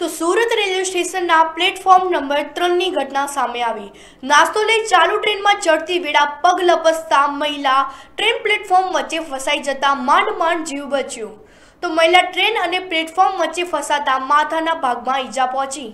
તો સુરત રેલવે સ્ટેશનના platform number ત્રણની ઘટના સામે આવી નાસ્તો લઈ ચાલુ ટ્રેનમાં ચડતી વેળા પગ લપસતા મહિલા ટ્રેન પ્લેટફોર્મ વચ્ચે ફસાઈ જતા માંડ માંડ જીવ બચ્યો તો મહિલા ટ્રેન અને પ્લેટફોર્મ વચ્ચે ફસાતા માથાના ભાગમાં ઈજા પહોંચી